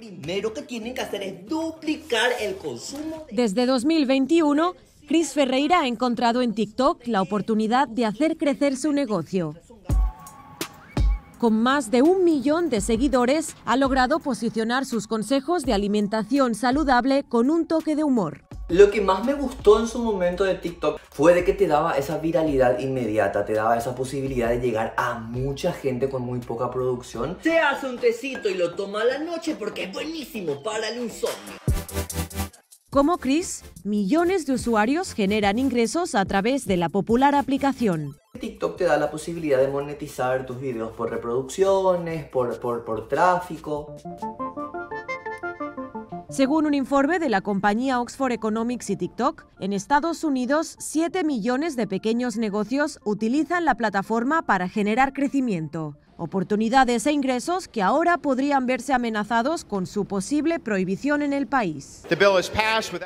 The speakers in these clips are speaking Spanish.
primero que tienen que hacer es duplicar el consumo. Desde 2021, Cris Ferreira ha encontrado en TikTok la oportunidad de hacer crecer su negocio. Con más de un millón de seguidores, ha logrado posicionar sus consejos de alimentación saludable con un toque de humor. Lo que más me gustó en su momento de TikTok fue de que te daba esa viralidad inmediata, te daba esa posibilidad de llegar a mucha gente con muy poca producción. Se hace un tecito y lo toma a la noche porque es buenísimo para el insomnio. Como Chris, millones de usuarios generan ingresos a través de la popular aplicación. TikTok te da la posibilidad de monetizar tus videos por reproducciones, por, por, por tráfico. Según un informe de la compañía Oxford Economics y TikTok, en Estados Unidos 7 millones de pequeños negocios utilizan la plataforma para generar crecimiento, oportunidades e ingresos que ahora podrían verse amenazados con su posible prohibición en el país.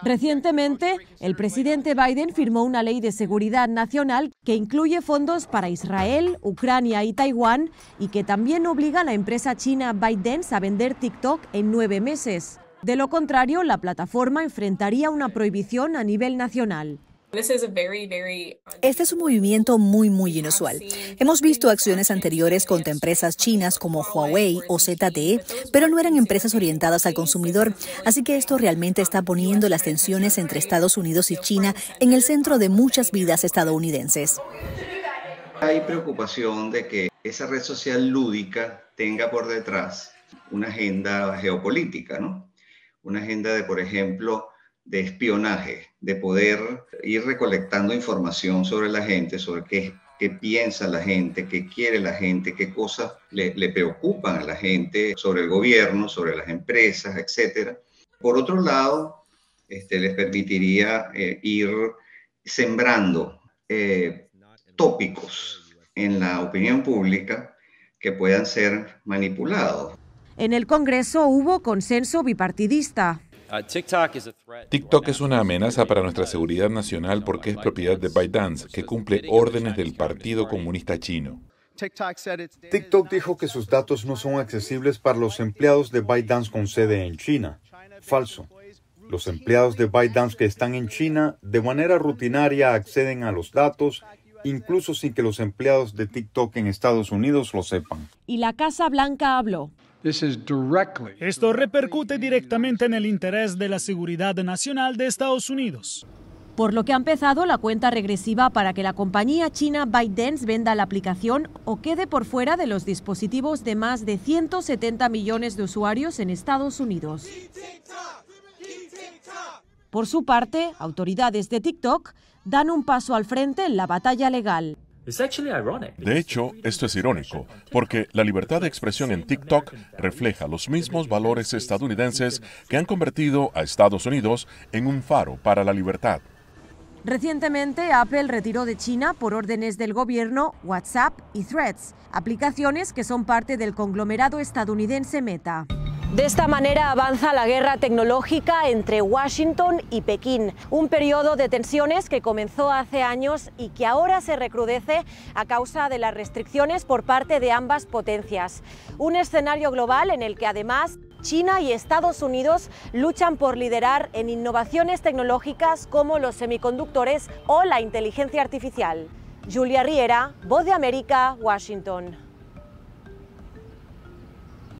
Recientemente, el presidente Biden firmó una ley de seguridad nacional que incluye fondos para Israel, Ucrania y Taiwán y que también obliga a la empresa china ByteDance a vender TikTok en nueve meses. De lo contrario, la plataforma enfrentaría una prohibición a nivel nacional. Este es un movimiento muy, muy inusual. Hemos visto acciones anteriores contra empresas chinas como Huawei o ZTE, pero no eran empresas orientadas al consumidor, así que esto realmente está poniendo las tensiones entre Estados Unidos y China en el centro de muchas vidas estadounidenses. Hay preocupación de que esa red social lúdica tenga por detrás una agenda geopolítica, ¿no? una agenda de, por ejemplo, de espionaje, de poder ir recolectando información sobre la gente, sobre qué, piensa la gente, qué quiere la gente, qué cosas le, preocupan a la gente sobre el gobierno, sobre las empresas, etc. Por otro lado, este, les permitiría eh, ir sembrando eh, tópicos en la opinión pública que puedan ser manipulados. En el Congreso hubo consenso bipartidista. Uh, TikTok es una amenaza para nuestra seguridad nacional porque es propiedad de ByteDance, que cumple órdenes del Partido Comunista Chino. TikTok dijo que sus datos no son accesibles para los empleados de ByteDance con sede en China. Falso. Los empleados de ByteDance que están en China de manera rutinaria acceden a los datos incluso sin que los empleados de TikTok en Estados Unidos lo sepan. Y la Casa Blanca habló. Esto repercute directamente en el interés de la seguridad nacional de Estados Unidos. Por lo que ha empezado la cuenta regresiva para que la compañía china ByteDance venda la aplicación o quede por fuera de los dispositivos de más de 170 millones de usuarios en Estados Unidos. Por su parte, autoridades de TikTok dan un paso al frente en la batalla legal. De hecho, esto es irónico, porque la libertad de expresión en TikTok refleja los mismos valores estadounidenses que han convertido a Estados Unidos en un faro para la libertad. Recientemente, Apple retiró de China, por órdenes del gobierno, WhatsApp y Threads, aplicaciones que son parte del conglomerado estadounidense Meta. De esta manera avanza la guerra tecnológica entre Washington y Pekín, un periodo de tensiones que comenzó hace años y que ahora se recrudece a causa de las restricciones por parte de ambas potencias. Un escenario global en el que además China y Estados Unidos luchan por liderar en innovaciones tecnológicas como los semiconductores o la inteligencia artificial. Julia Riera, Voz de América, Washington.